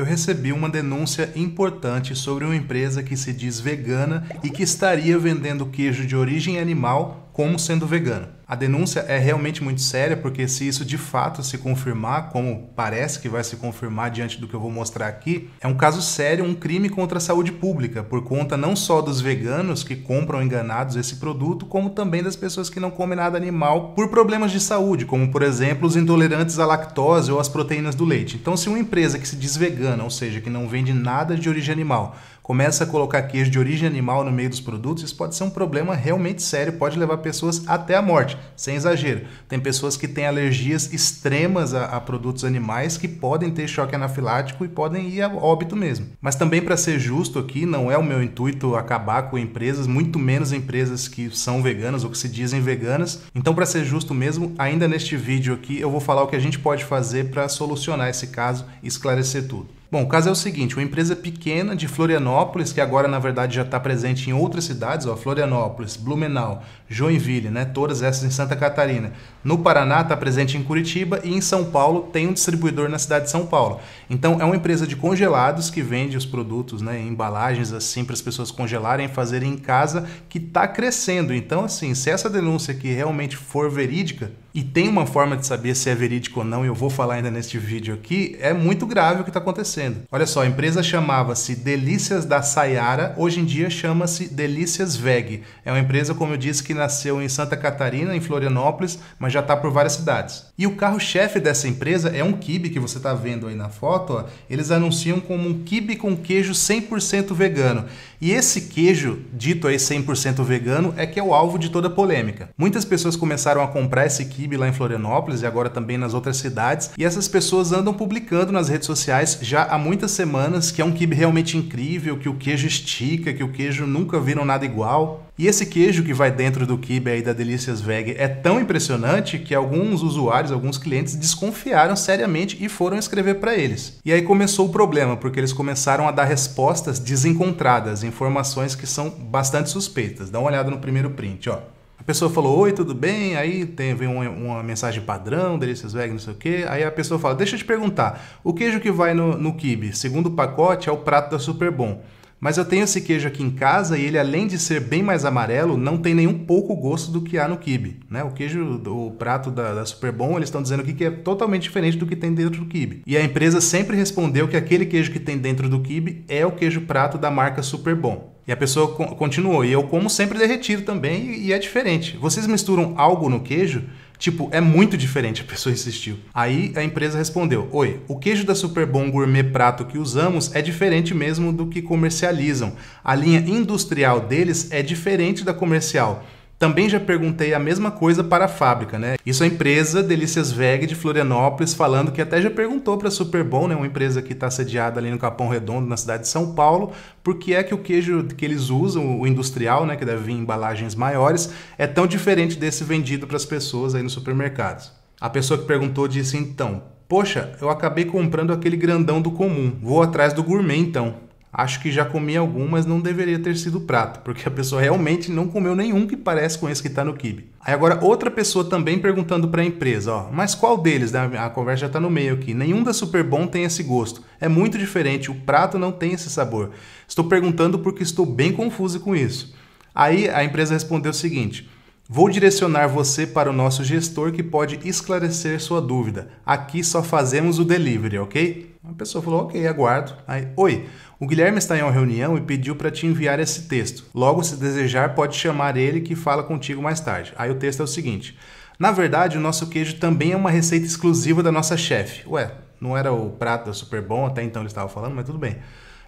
eu recebi uma denúncia importante sobre uma empresa que se diz vegana e que estaria vendendo queijo de origem animal como sendo vegano. A denúncia é realmente muito séria, porque se isso de fato se confirmar, como parece que vai se confirmar diante do que eu vou mostrar aqui, é um caso sério, um crime contra a saúde pública, por conta não só dos veganos que compram enganados esse produto, como também das pessoas que não comem nada animal por problemas de saúde, como por exemplo os intolerantes à lactose ou às proteínas do leite. Então, se uma empresa que se diz vegana, ou seja, que não vende nada de origem animal, começa a colocar queijo de origem animal no meio dos produtos, isso pode ser um problema realmente sério, pode levar pessoas até a morte, sem exagero. Tem pessoas que têm alergias extremas a, a produtos animais que podem ter choque anafilático e podem ir a óbito mesmo. Mas também, para ser justo aqui, não é o meu intuito acabar com empresas, muito menos empresas que são veganas ou que se dizem veganas. Então, para ser justo mesmo, ainda neste vídeo aqui eu vou falar o que a gente pode fazer para solucionar esse caso e esclarecer tudo. Bom, o caso é o seguinte: uma empresa pequena de Florianópolis, que agora na verdade já está presente em outras cidades, ó, Florianópolis, Blumenau, Joinville, né, todas essas em Santa Catarina. No Paraná está presente em Curitiba e em São Paulo tem um distribuidor na cidade de São Paulo. Então é uma empresa de congelados que vende os produtos, né, embalagens assim para as pessoas congelarem e fazerem em casa, que está crescendo. Então assim, se essa denúncia aqui realmente for verídica, e tem uma forma de saber se é verídico ou não, e eu vou falar ainda neste vídeo aqui, é muito grave o que está acontecendo. Olha só, a empresa chamava-se Delícias da Sayara, hoje em dia chama-se Delícias Veg. É uma empresa, como eu disse, que nasceu em Santa Catarina, em Florianópolis, mas já está por várias cidades. E o carro-chefe dessa empresa é um kibe que você está vendo aí na foto, ó. eles anunciam como um kibe com queijo 100% vegano. E esse queijo, dito aí 100% vegano, é que é o alvo de toda polêmica. Muitas pessoas começaram a comprar esse kibe lá em Florianópolis e agora também nas outras cidades, e essas pessoas andam publicando nas redes sociais já há muitas semanas que é um kibe realmente incrível, que o queijo estica, que o queijo nunca viram nada igual. E esse queijo que vai dentro do kibe aí da Delícias Veg é tão impressionante que alguns usuários, alguns clientes desconfiaram seriamente e foram escrever para eles. E aí começou o problema, porque eles começaram a dar respostas desencontradas informações que são bastante suspeitas. Dá uma olhada no primeiro print, ó. A pessoa falou, oi, tudo bem? Aí tem, vem uma, uma mensagem padrão, delícias veg, não sei o quê. Aí a pessoa fala, deixa eu te perguntar, o queijo que vai no, no kibe, segundo o pacote, é o prato da Super Bom. Mas eu tenho esse queijo aqui em casa e ele, além de ser bem mais amarelo, não tem nenhum pouco gosto do que há no kibe. Né? O queijo, o prato da, da Super Bom, eles estão dizendo aqui que é totalmente diferente do que tem dentro do kibe. E a empresa sempre respondeu que aquele queijo que tem dentro do kibe é o queijo prato da marca Super Bom. E a pessoa continuou, e eu como sempre derretido também, e, e é diferente. Vocês misturam algo no queijo? Tipo, é muito diferente, a pessoa insistiu. Aí a empresa respondeu: Oi, o queijo da Super Bom Gourmet Prato que usamos é diferente mesmo do que comercializam. A linha industrial deles é diferente da comercial. Também já perguntei a mesma coisa para a fábrica, né? Isso é a empresa Delícias Veg de Florianópolis falando que até já perguntou para a Superbom, né, uma empresa que está sediada ali no Capão Redondo, na cidade de São Paulo, por que é que o queijo que eles usam, o industrial, né, que deve vir em embalagens maiores, é tão diferente desse vendido para as pessoas aí nos supermercados. A pessoa que perguntou disse então: "Poxa, eu acabei comprando aquele grandão do comum. Vou atrás do gourmet então." Acho que já comi algumas, não deveria ter sido prato, porque a pessoa realmente não comeu nenhum que parece com esse que está no kibe. Aí agora outra pessoa também perguntando para a empresa, ó, mas qual deles? Né? A conversa já está no meio aqui. Nenhum da Super Bom tem esse gosto. É muito diferente, o prato não tem esse sabor. Estou perguntando porque estou bem confuso com isso. Aí a empresa respondeu o seguinte: Vou direcionar você para o nosso gestor que pode esclarecer sua dúvida. Aqui só fazemos o delivery, ok? A pessoa falou, ok, aguardo. Aí, oi, o Guilherme está em uma reunião e pediu para te enviar esse texto. Logo, se desejar, pode chamar ele que fala contigo mais tarde. Aí o texto é o seguinte. Na verdade, o nosso queijo também é uma receita exclusiva da nossa chefe. Ué, não era o prato da Super Bom até então ele estava falando, mas tudo bem.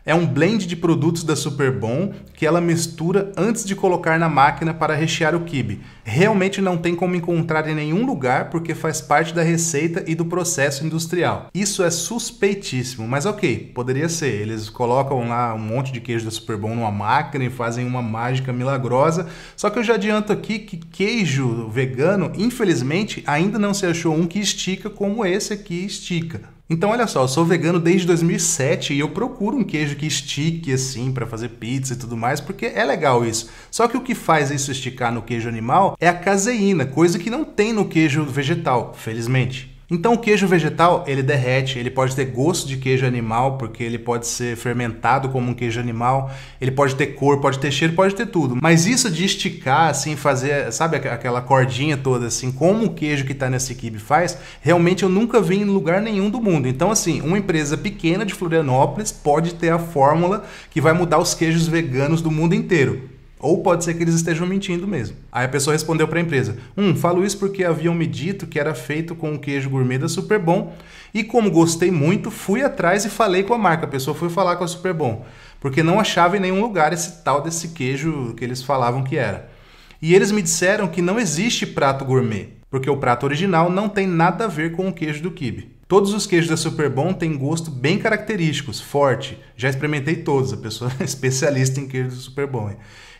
É um blend de produtos da Superbom que ela mistura antes de colocar na máquina para rechear o quibe. Realmente não tem como encontrar em nenhum lugar porque faz parte da receita e do processo industrial. Isso é suspeitíssimo, mas ok, poderia ser. Eles colocam lá um monte de queijo da Superbom numa máquina e fazem uma mágica milagrosa. Só que eu já adianto aqui que queijo vegano, infelizmente, ainda não se achou um que estica como esse aqui estica. Então, olha só, eu sou vegano desde 2007 e eu procuro um queijo que estique assim para fazer pizza e tudo mais, porque é legal isso. Só que o que faz isso esticar no queijo animal é a caseína, coisa que não tem no queijo vegetal, felizmente. Então o queijo vegetal, ele derrete, ele pode ter gosto de queijo animal, porque ele pode ser fermentado como um queijo animal, ele pode ter cor, pode ter cheiro, pode ter tudo. Mas isso de esticar, assim, fazer, sabe aquela cordinha toda, assim, como o queijo que está nesse kibe faz, realmente eu nunca vi em lugar nenhum do mundo. Então, assim, uma empresa pequena de Florianópolis pode ter a fórmula que vai mudar os queijos veganos do mundo inteiro. Ou pode ser que eles estejam mentindo mesmo. Aí a pessoa respondeu para a empresa: Hum, falo isso porque haviam me dito que era feito com um queijo gourmet da Super Bom. E como gostei muito, fui atrás e falei com a marca. A pessoa foi falar com a Super Bom. Porque não achava em nenhum lugar esse tal desse queijo que eles falavam que era. E eles me disseram que não existe prato gourmet, porque o prato original não tem nada a ver com o queijo do kibe. Todos os queijos da Superbom têm gosto bem característicos, forte. Já experimentei todos, a pessoa é especialista em queijo da Superbom.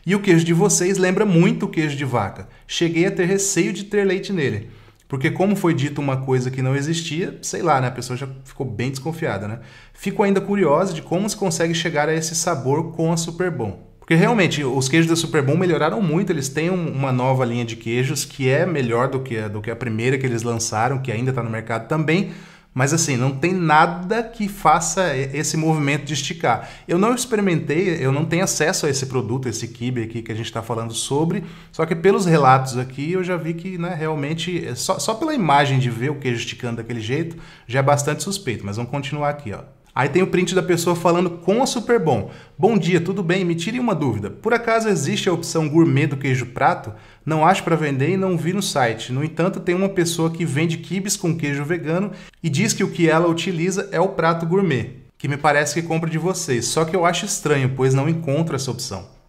E o queijo de vocês lembra muito o queijo de vaca. Cheguei a ter receio de ter leite nele. Porque como foi dito uma coisa que não existia, sei lá, né? A pessoa já ficou bem desconfiada, né? Fico ainda curiosa de como se consegue chegar a esse sabor com a Superbom. Porque realmente, os queijos da Superbom melhoraram muito, eles têm uma nova linha de queijos que é melhor do que a, do que a primeira que eles lançaram, que ainda está no mercado também, mas assim, não tem nada que faça esse movimento de esticar. Eu não experimentei, eu não tenho acesso a esse produto, esse kibe aqui que a gente está falando sobre, só que pelos relatos aqui eu já vi que né, realmente, só, só pela imagem de ver o queijo esticando daquele jeito, já é bastante suspeito. Mas vamos continuar aqui, ó. Aí tem o print da pessoa falando com a Super Bom. Bom dia, tudo bem? Me tire uma dúvida. Por acaso existe a opção gourmet do queijo prato? Não acho para vender e não vi no site. No entanto, tem uma pessoa que vende quibes com queijo vegano e diz que o que ela utiliza é o prato gourmet, que me parece que compra de vocês. Só que eu acho estranho, pois não encontro essa opção.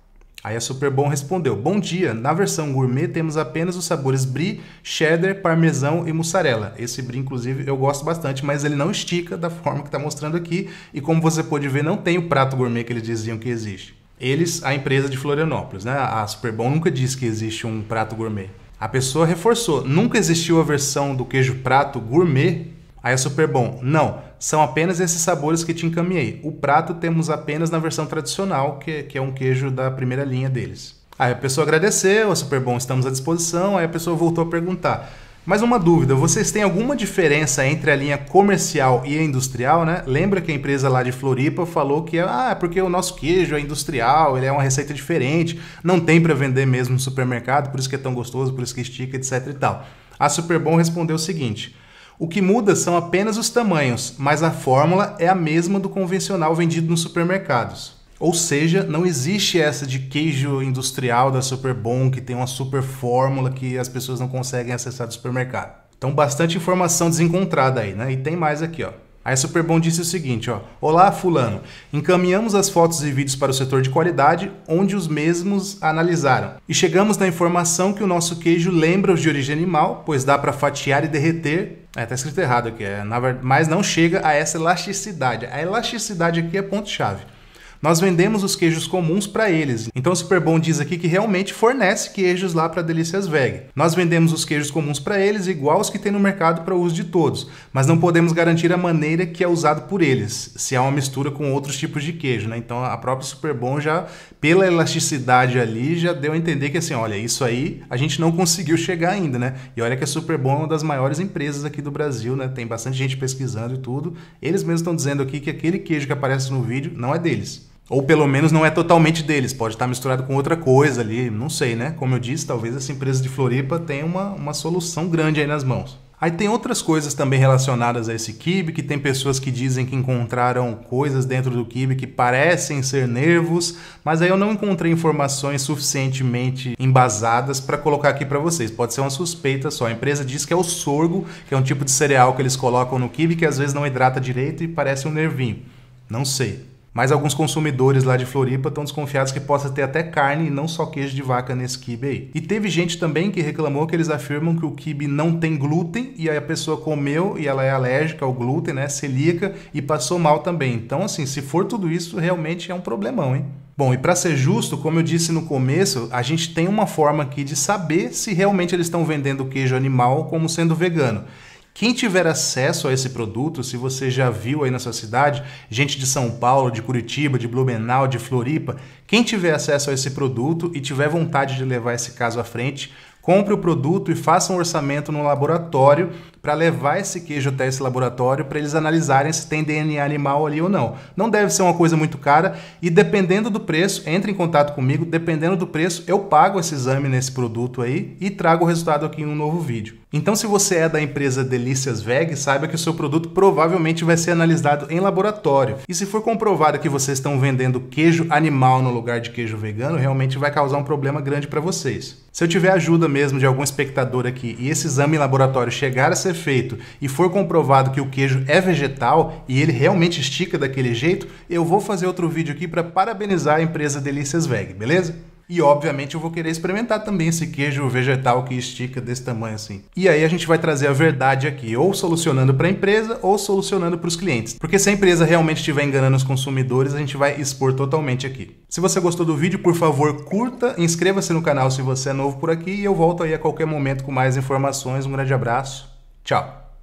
Aí a é Super Bom respondeu: Bom dia, na versão gourmet temos apenas os sabores brie, cheddar, parmesão e mussarela. Esse brie, inclusive, eu gosto bastante, mas ele não estica da forma que está mostrando aqui. E como você pode ver, não tem o prato gourmet que eles diziam que existe. Eles, a empresa de Florianópolis, né? A Super Bom nunca disse que existe um prato gourmet. A pessoa reforçou: nunca existiu a versão do queijo prato gourmet Aí é super bom. Não, são apenas esses sabores que te encaminhei. O prato temos apenas na versão tradicional, que, que é um queijo da primeira linha deles. Aí a pessoa agradeceu, é super bom, estamos à disposição. Aí a pessoa voltou a perguntar. Mais uma dúvida, vocês têm alguma diferença entre a linha comercial e a industrial, né? Lembra que a empresa lá de Floripa falou que ah, é porque o nosso queijo é industrial, ele é uma receita diferente, não tem para vender mesmo no supermercado, por isso que é tão gostoso, por isso que estica, etc e tal. A Superbom respondeu o seguinte: o que muda são apenas os tamanhos, mas a fórmula é a mesma do convencional vendido nos supermercados. Ou seja, não existe essa de queijo industrial da Super Bom que tem uma super fórmula que as pessoas não conseguem acessar do supermercado. Então, bastante informação desencontrada aí, né? E tem mais aqui, ó. Aí a Super Bom disse o seguinte, ó: "Olá, fulano. Encaminhamos as fotos e vídeos para o setor de qualidade, onde os mesmos analisaram. E chegamos na informação que o nosso queijo lembra os de origem animal, pois dá para fatiar e derreter é, tá escrito errado aqui. É, na verdade, mas não chega a essa elasticidade. A elasticidade aqui é ponto-chave. Nós vendemos os queijos comuns para eles. Então o Super Bom diz aqui que realmente fornece queijos lá para Delícias Veg. Nós vendemos os queijos comuns para eles, igual os que tem no mercado para uso de todos, mas não podemos garantir a maneira que é usado por eles, se há uma mistura com outros tipos de queijo, né? Então a própria Super Bom já, pela elasticidade ali, já deu a entender que assim, olha, isso aí a gente não conseguiu chegar ainda, né? E olha que a Super Bom é uma das maiores empresas aqui do Brasil, né? Tem bastante gente pesquisando e tudo. Eles mesmos estão dizendo aqui que aquele queijo que aparece no vídeo não é deles. Ou pelo menos não é totalmente deles, pode estar misturado com outra coisa ali, não sei, né? Como eu disse, talvez essa empresa de Floripa tenha uma, uma solução grande aí nas mãos. Aí tem outras coisas também relacionadas a esse kibe, que tem pessoas que dizem que encontraram coisas dentro do kibe que parecem ser nervos, mas aí eu não encontrei informações suficientemente embasadas para colocar aqui para vocês. Pode ser uma suspeita só. A empresa diz que é o sorgo, que é um tipo de cereal que eles colocam no kibe que às vezes não hidrata direito e parece um nervinho. Não sei. Mas alguns consumidores lá de Floripa estão desconfiados que possa ter até carne e não só queijo de vaca nesse kibe. aí. E teve gente também que reclamou que eles afirmam que o kibe não tem glúten e aí a pessoa comeu e ela é alérgica ao glúten, né, celíaca e passou mal também. Então, assim, se for tudo isso, realmente é um problemão, hein? Bom, e para ser justo, como eu disse no começo, a gente tem uma forma aqui de saber se realmente eles estão vendendo queijo animal como sendo vegano. Quem tiver acesso a esse produto, se você já viu aí na sua cidade, gente de São Paulo, de Curitiba, de Blumenau, de Floripa, quem tiver acesso a esse produto e tiver vontade de levar esse caso à frente, compre o produto e faça um orçamento no laboratório para levar esse queijo até esse laboratório para eles analisarem se tem DNA animal ali ou não. Não deve ser uma coisa muito cara e dependendo do preço, entre em contato comigo, dependendo do preço, eu pago esse exame nesse produto aí e trago o resultado aqui em um novo vídeo. Então, se você é da empresa Delícias Veg, saiba que o seu produto provavelmente vai ser analisado em laboratório. E se for comprovado que vocês estão vendendo queijo animal no lugar de queijo vegano, realmente vai causar um problema grande para vocês. Se eu tiver ajuda mesmo de algum espectador aqui e esse exame em laboratório chegar a ser ser feito e for comprovado que o queijo é vegetal e ele realmente estica daquele jeito, eu vou fazer outro vídeo aqui para parabenizar a empresa Delícias Veg, beleza? E obviamente eu vou querer experimentar também esse queijo vegetal que estica desse tamanho assim. E aí a gente vai trazer a verdade aqui, ou solucionando para a empresa ou solucionando para os clientes. Porque se a empresa realmente estiver enganando os consumidores, a gente vai expor totalmente aqui. Se você gostou do vídeo, por favor, curta, inscreva-se no canal se você é novo por aqui e eu volto aí a qualquer momento com mais informações. Um grande abraço. Tchau!